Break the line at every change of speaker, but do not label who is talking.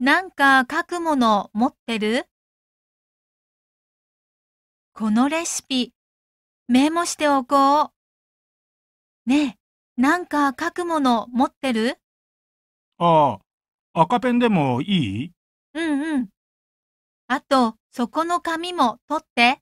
なんか書くもの持ってるこのレシピ、メモしておこう。ねえ、なんか書くもの持ってる
あ
あ、赤ペンでもいい
うんうん。あと、そこの紙も取って。